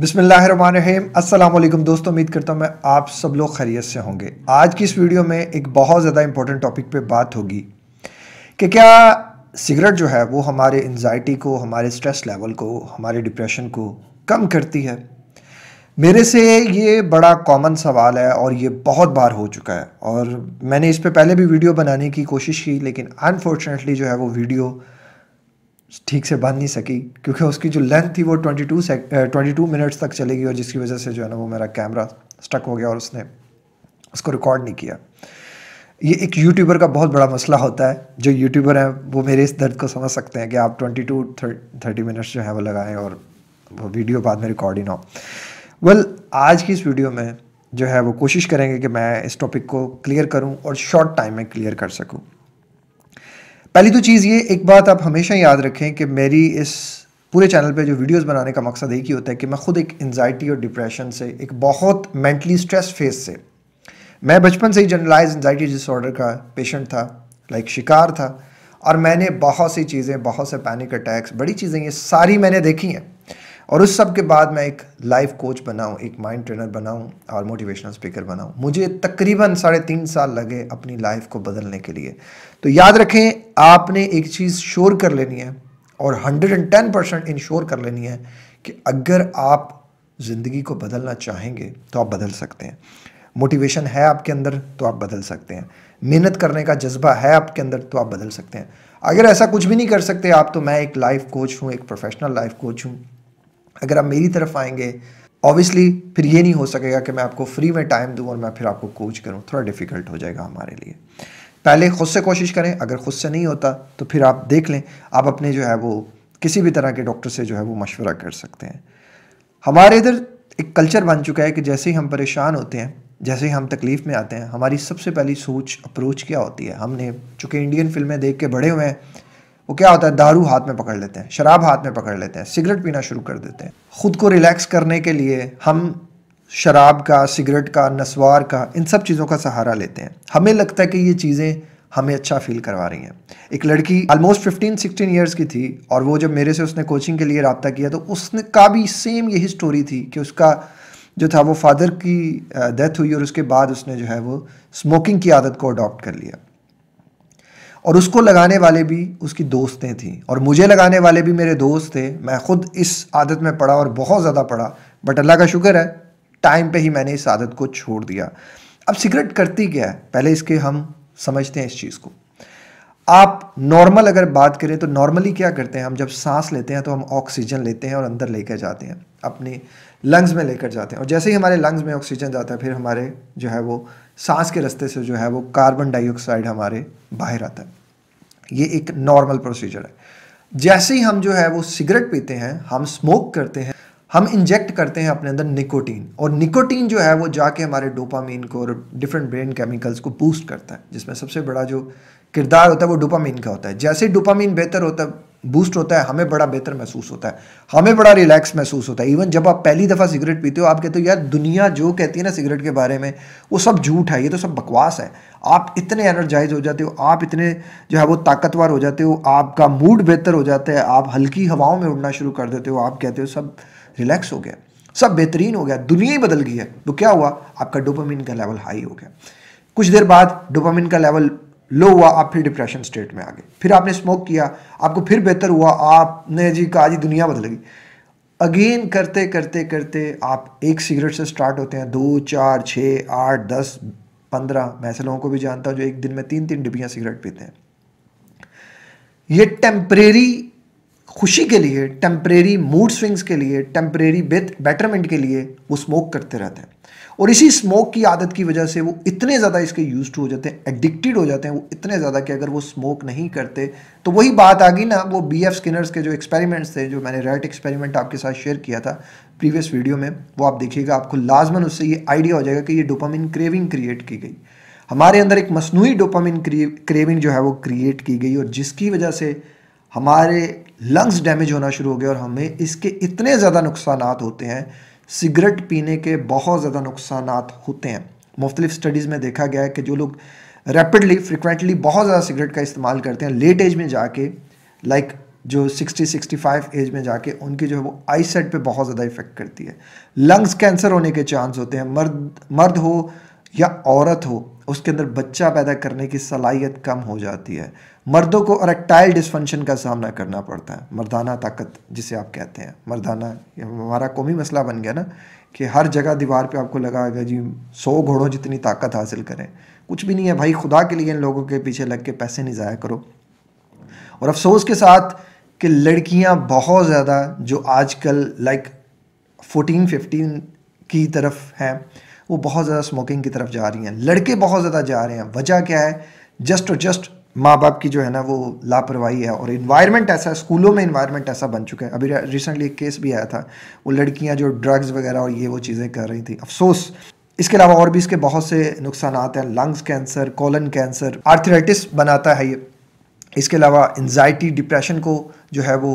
बिसमीम असलम दोस्तों उम्मीद करता हूँ मैं आप सब लोग खैरियत से होंगे आज की इस वीडियो में एक बहुत ज़्यादा इम्पोर्टेंट टॉपिक पे बात होगी कि क्या सिगरेट जो है वो हमारे एनजाइटी को हमारे स्ट्रेस लेवल को हमारे डिप्रेशन को कम करती है मेरे से ये बड़ा कॉमन सवाल है और ये बहुत बार हो चुका है और मैंने इस पर पहले भी वीडियो बनाने की कोशिश की लेकिन अनफॉर्चुनेटली जो है वो वीडियो ठीक से बांध नहीं सकी क्योंकि उसकी जो लेंथ थी वो 22 सेक ट्वेंटी टू मिनट्स तक चलेगी और जिसकी वजह से जो है ना वो मेरा कैमरा स्टक हो गया और उसने उसको रिकॉर्ड नहीं किया ये एक यूट्यूबर का बहुत बड़ा मसला होता है जो यूट्यूबर हैं वो मेरे इस दर्द को समझ सकते हैं कि आप ट्वेंटी टू थर्टी मिनट्स जो है वो लगाएं और वो वीडियो बाद में रिकॉर्ड ही ना हो वेल आज की इस वीडियो में जो है वो कोशिश करेंगे कि मैं इस टॉपिक को क्लियर करूं और शॉर्ट टाइम में क्लियर कर सकूं पहली तो चीज़ ये एक बात आप हमेशा याद रखें कि मेरी इस पूरे चैनल पे जो वीडियोस बनाने का मकसद एक ही होता है कि मैं खुद एक एनजाइटी और डिप्रेशन से एक बहुत मेंटली स्ट्रेस फेस से मैं बचपन से ही जनरलाइज एनजाइटी डिसऑर्डर का पेशेंट था लाइक शिकार था और मैंने बहुत सी चीज़ें बहुत से पैनिक अटैक्स बड़ी चीज़ें ये सारी मैंने देखी हैं और उस सब के बाद मैं एक लाइफ कोच बनाऊँ एक माइंड ट्रेनर बनाऊँ और मोटिवेशनल स्पीकर बनाऊँ मुझे तकरीबन साढ़े तीन साल लगे अपनी लाइफ को बदलने के लिए तो याद रखें आपने एक चीज़ श्योर कर लेनी है और hundred and ten percent ensure कर लेनी है कि अगर आप ज़िंदगी को बदलना चाहेंगे तो आप बदल सकते हैं मोटिवेशन है आपके अंदर तो आप बदल सकते हैं मेहनत करने का जज्बा है आपके अंदर तो आप बदल सकते हैं अगर ऐसा कुछ भी नहीं कर सकते आप तो मैं एक लाइफ कोच हूँ एक प्रोफेशनल लाइफ कोच हूँ अगर आप मेरी तरफ आएंगे ऑब्वियसली फिर ये नहीं हो सकेगा कि मैं आपको फ्री में टाइम दूँ और मैं फिर आपको कोच करूँ थोड़ा डिफ़िकल्ट हो जाएगा हमारे लिए पहले खुद से कोशिश करें अगर खुद से नहीं होता तो फिर आप देख लें आप अपने जो है वो किसी भी तरह के डॉक्टर से जो है वो मशवरा कर सकते हैं हमारे इधर एक कल्चर बन चुका है कि जैसे ही हम परेशान होते हैं जैसे ही हम तकलीफ़ में आते हैं हमारी सबसे पहली सोच अप्रोच क्या होती है हमने चूँकि इंडियन फिल्में देख के बड़े हुए हैं वो क्या होता है दारू हाथ में पकड़ लेते हैं शराब हाथ में पकड़ लेते हैं सिगरेट पीना शुरू कर देते हैं ख़ुद को रिलैक्स करने के लिए हम शराब का सिगरेट का नस्वार का इन सब चीज़ों का सहारा लेते हैं हमें लगता है कि ये चीज़ें हमें अच्छा फील करवा रही हैं एक लड़की ऑलमोस्ट फिफ्टीन सिक्सटीन ईयर्स की थी और वो जब मेरे से उसने कोचिंग के लिए रबता किया तो उसने का भी सेम यही स्टोरी थी कि उसका जो था वो फादर की डेथ हुई और उसके बाद उसने जो है वो स्मोकिंग की आदत को अडॉप्ट कर लिया और उसको लगाने वाले भी उसकी दोस्तें थीं और मुझे लगाने वाले भी मेरे दोस्त थे मैं खुद इस आदत में पढ़ा और बहुत ज़्यादा पढ़ा बट अल्लाह का शुक्र है टाइम पे ही मैंने इस आदत को छोड़ दिया अब सिगरेट करती क्या है पहले इसके हम समझते हैं इस चीज़ को आप नॉर्मल अगर बात करें तो नॉर्मली क्या करते हैं हम जब सांस लेते हैं तो हम ऑक्सीजन लेते हैं और अंदर लेकर जाते हैं अपने लंग्स में लेकर जाते हैं और जैसे ही हमारे लंग्स में ऑक्सीजन जाता है फिर हमारे जो है वो सांस के रास्ते से जो है वो कार्बन डाइऑक्साइड हमारे बाहर आता है ये एक नॉर्मल प्रोसीजर है जैसे ही हम जो है वो सिगरेट पीते हैं हम स्मोक करते हैं हम इंजेक्ट करते हैं अपने अंदर निकोटीन और निकोटीन जो है वो जाके हमारे डोपामीन को और डिफरेंट ब्रेन केमिकल्स को बूस्ट करता है जिसमें सबसे बड़ा जो किरदार होता है वो डोपामीन का होता है जैसे डोपामीन बेहतर होता है बूस्ट होता है हमें बड़ा बेहतर महसूस होता है हमें बड़ा रिलैक्स महसूस होता है इवन जब आप पहली दफ़ा सिगरेट पीते हो आप कहते हो यार दुनिया जो कहती है ना सिगरेट के बारे में वो सब झूठ है ये तो सब बकवास है आप इतने एनर्जाइज हो जाते हो आप इतने जो है वो ताकतवर हो जाते हो आपका मूड बेहतर हो जाता है आप हल्की हवाओं में उड़ना शुरू कर देते हो आप कहते हो सब रिलैक्स हो गया सब बेहतरीन हो गया दुनिया ही बदल गई है तो क्या हुआ आपका डोपामिन का लेवल हाई हो गया कुछ देर बाद डोपामिन का लेवल लो हुआ आप फिर डिप्रेशन स्टेट में आ गए फिर आपने स्मोक किया आपको फिर बेहतर हुआ आपने जी कहा जी दुनिया बदल गई अगेन करते करते करते आप एक सिगरेट से स्टार्ट होते हैं दो चार छः आठ दस पंद्रह मैं ऐसे लोगों को भी जानता हूँ जो एक दिन में तीन तीन डिब्बियाँ सिगरेट पीते हैं ये टेम्परेरी खुशी के लिए टेम्परेरी मूड स्विंग्स के लिए टेम्परेरी बेटरमेंट के लिए वो स्मोक करते रहते हैं और इसी स्मोक की आदत की वजह से वो इतने ज़्यादा इसके यूज हो जाते हैं एडिक्टेड हो जाते हैं वो इतने ज़्यादा कि अगर वो स्मोक नहीं करते तो वही बात आ गई ना वो बी एफ स्किनर्स के जो एक्सपेरिमेंट्स थे जो मैंने रेट एक्सपेरिमेंट आपके साथ शेयर किया था प्रीवियस वीडियो में वो आप देखिएगा आपको लाजमन उससे ये आइडिया हो जाएगा कि ये डोपामिन क्रेविंग क्रिएट की गई हमारे अंदर एक मसनू डोपामिन क्रेविंग जो है वो क्रिएट की गई और जिसकी वजह से हमारे लंग्स डैमेज होना शुरू हो गया और हमें इसके इतने ज़्यादा नुकसान होते हैं सिगरेट पीने के बहुत ज़्यादा नुकसान होते हैं मुख्तलिफ स्टडीज़ में देखा गया है कि जो लोग रैपिडली फ्रिक्वेंटली बहुत ज़्यादा सिगरेट का इस्तेमाल करते हैं लेट एज में जाके लाइक like, जो 60 65 एज में जाके उनकी जो है वो आई सेट पर बहुत ज़्यादा इफ़ेक्ट करती है लंग्स कैंसर होने के चांस होते हैं मर्द मर्द हो या औरत हो उसके अंदर बच्चा पैदा करने की सलाहियत कम हो जाती है मर्दों को अरेक्टाइल डिसफंक्शन का सामना करना पड़ता है मर्दाना ताकत जिसे आप कहते हैं मर्दाना हमारा कौमी मसला बन गया ना कि हर जगह दीवार पे आपको लगाएगा जी सौ घोड़ों जितनी ताकत हासिल करें कुछ भी नहीं है भाई खुदा के लिए इन लोगों के पीछे लग के पैसे नहीं ज़ाया करो और अफसोस के साथ कि लड़कियां बहुत ज़्यादा जो आजकल लाइक फोटीन फिफ्टीन की तरफ हैं वो बहुत ज़्यादा स्मोकिंग की तरफ जा रही हैं लड़के बहुत ज़्यादा जा रहे हैं वजह क्या है जस्ट और जस्ट माँ बाप की जो है ना वो लापरवाही है और इन्वायरमेंट ऐसा स्कूलों में इन्वायरमेंट ऐसा बन चुका है अभी रिसेंटली एक केस भी आया था वो लड़कियाँ जो ड्रग्स वगैरह और ये वो चीज़ें कर रही थी अफसोस इसके अलावा और भी इसके बहुत से नुकसान हैं lungs cancer colon cancer arthritis बनाता है ये इसके अलावा एनजाइटी डिप्रेशन को जो है वो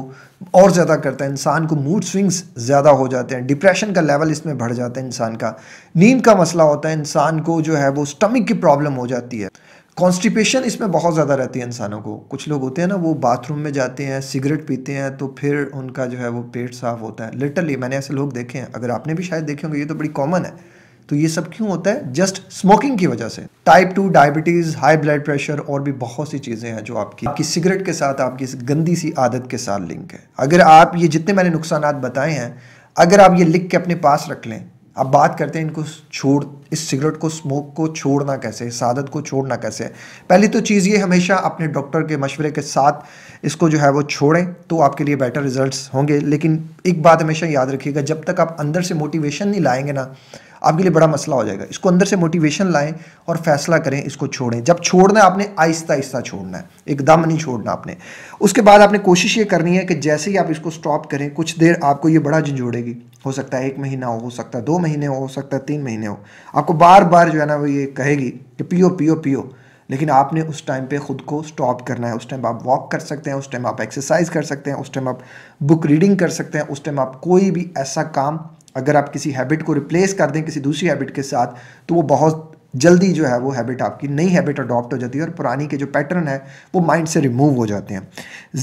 और ज़्यादा करता है इंसान को मूड स्विंग्स ज़्यादा हो जाते हैं डिप्रेशन का लेवल इसमें बढ़ जाता है इंसान का नींद का मसला होता है इंसान को जो है वो स्टमिक की प्रॉब्लम हो जाती है कॉन्स्टिपेशन इसमें बहुत ज़्यादा रहती है इंसानों को कुछ लोग होते हैं ना वो बाथरूम में जाते हैं सिगरेट पीते हैं तो फिर उनका जो है वो पेट साफ होता है लिटरली मैंने ऐसे लोग देखे हैं अगर आपने भी शायद देखे होंगे ये तो बड़ी कॉमन है तो ये सब क्यों होता है जस्ट स्मोकिंग की वजह से type two diabetes high blood pressure और भी बहुत सी चीज़ें हैं जो आपकी आपकी सिगरेट के साथ आपकी इस गंदी सी आदत के साथ लिंक है अगर आप ये जितने मैंने नुकसान बताए हैं अगर आप ये लिख के अपने पास रख लें अब बात करते हैं इनको छोड़ इस सिगरेट को स्मोक को छोड़ना कैसे इस आदत को छोड़ना कैसे पहली तो चीज़ ये हमेशा अपने डॉक्टर के मशवरे के साथ इसको जो है वो छोड़ें तो आपके लिए बेटर रिजल्ट्स होंगे लेकिन एक बात हमेशा याद रखिएगा जब तक आप अंदर से मोटिवेशन नहीं लाएंगे ना आपके लिए बड़ा मसला हो जाएगा इसको अंदर से मोटिवेशन लाएं और फैसला करें इसको छोड़ें जब छोड़ना है आपने आहिस्ता आहिस्ता छोड़ना है एकदम नहीं छोड़ना आपने उसके बाद आपने कोशिश ये करनी है कि जैसे ही आप इसको स्टॉप करें कुछ देर आपको ये बड़ा झंझोड़ेगी हो सकता है एक महीना हो सकता है दो महीने हो हो सकता है तीन महीने हो आपको बार बार जो है ना वो ये कहेगी कि पियो पियो पियो लेकिन आपने उस टाइम पे ख़ुद को स्टॉप करना है उस टाइम आप वॉक कर सकते हैं उस टाइम आप एक्सरसाइज कर सकते हैं उस टाइम आप बुक रीडिंग कर सकते हैं उस टाइम आप कोई भी ऐसा काम अगर आप किसी हैबिट को रिप्लेस कर दें किसी दूसरी हैबिट के साथ तो वो बहुत जल्दी जो है वो हैबिट आपकी नई हैबिट अडॉप्ट हो जाती है और पुरानी के जो पैटर्न है वो माइंड से रिमूव हो जाते हैं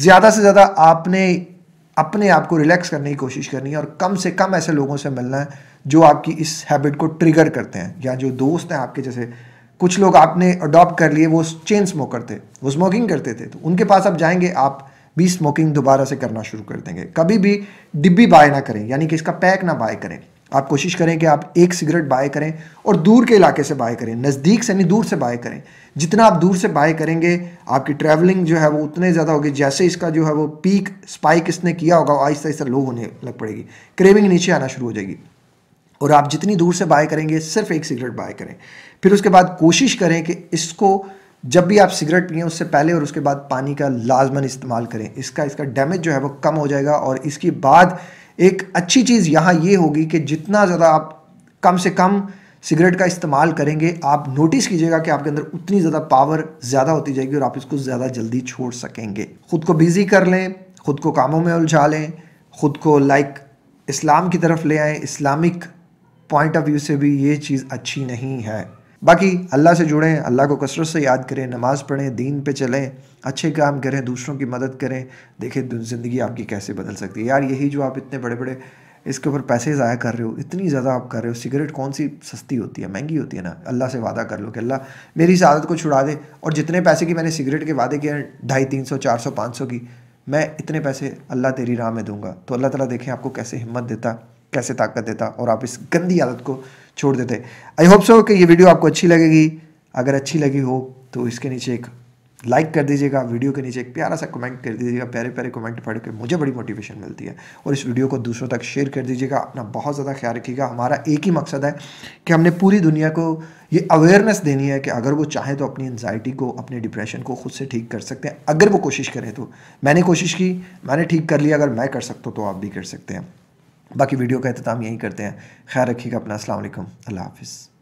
ज़्यादा से ज़्यादा आपने अपने आप को रिलैक्स करने की कोशिश करनी है और कम से कम ऐसे लोगों से मिलना है जो आपकी इस हैबिट को ट्रिगर करते हैं या जो दोस्त हैं आपके जैसे कुछ लोग आपने अडॉप्ट कर लिए वो चेन स्मोकर थे वो स्मोकिंग करते थे तो उनके पास आप जाएंगे आप भी स्मोकिंग दोबारा से करना शुरू कर देंगे कभी भी डिब्बी बाय ना करें यानी कि इसका पैक ना बाय करें आप कोशिश करें कि आप एक सिगरेट बाय करें और दूर के इलाके से बाय करें नज़दीक से नहीं दूर से बाय करें जितना आप दूर से बाय करेंगे आपकी ट्रैवलिंग जो है वो उतने ज़्यादा होगी जैसे इसका जो है वो पीक स्पाइक इसने किया होगा आहिस्ता आहिस्ता लो होने लग पड़ेगी क्रेविंग नीचे आना शुरू हो जाएगी और आप जितनी दूर से बाय करेंगे सिर्फ एक सिगरेट बाय करें फिर उसके बाद कोशिश करें कि इसको जब भी आप सिगरेट पिए उससे पहले और उसके बाद पानी का लाजमन इस्तेमाल करें इसका इसका डैमेज जो है वो कम हो जाएगा और इसके बाद एक अच्छी चीज़ यहाँ ये होगी कि जितना ज़्यादा आप कम से कम सिगरेट का इस्तेमाल करेंगे आप नोटिस कीजिएगा कि आपके अंदर उतनी ज़्यादा पावर ज़्यादा होती जाएगी और आप इसको ज़्यादा जल्दी छोड़ सकेंगे खुद को बिज़ी कर लें खुद को कामों में उलझा लें खुद को लाइक इस्लाम की तरफ ले आएँ इस्लामिक पॉइंट ऑफ व्यू से भी ये चीज़ अच्छी नहीं है बाकी अल्लाह से जुड़ें अल्लाह को कसरत से याद करें नमाज़ पढ़ें दीन पे चलें अच्छे काम करें दूसरों की मदद करें देखें ज़िंदगी आपकी कैसे बदल सकती है यार यही जो आप इतने बड़े बड़े इसके ऊपर पैसे ज़ाया कर रहे हो इतनी ज़्यादा आप कर रहे हो सिगरेट कौन सी सस्ती होती है महंगी होती है ना अल्लाह से वादा कर लो कि अल्लाह मेरी इस आदत को छुड़ा दे और जितने पैसे की मैंने सिगरेट के वादे किए हैं ढाई तीन सौ चार सौ पाँच सौ की मैं इतने पैसे अल्लाह तेरी राह में दूंगा तो अल्लाह ताला देखें आपको कैसे हिम्मत देता कैसे ताकत देता और आप इस गंदी आदत को छोड़ देते आई होप सो कि ये वीडियो आपको अच्छी लगेगी अगर अच्छी लगी हो तो इसके नीचे एक लाइक कर दीजिएगा वीडियो के नीचे एक प्यारा सा कमेंट कर दीजिएगा प्यारे प्यारे कमेंट पढ़ के मुझे बड़ी मोटिवेशन मिलती है और इस वीडियो को दूसरों तक शेयर कर दीजिएगा अपना बहुत ज़्यादा ख्याल रखिएगा हमारा एक ही मकसद है कि हमने पूरी दुनिया को ये अवेयरनेस देनी है कि अगर वो चाहें तो अपनी एनजाइटी को अपने डिप्रेशन को खुद से ठीक कर सकते हैं अगर वो कोशिश करें तो मैंने कोशिश की मैंने ठीक कर लिया अगर मैं कर सकता तो आप भी कर सकते हैं बाकी वीडियो का अहतमाम यहीं करते हैं ख्याल रखिएगा अपना असल अल्लाह हाफिज़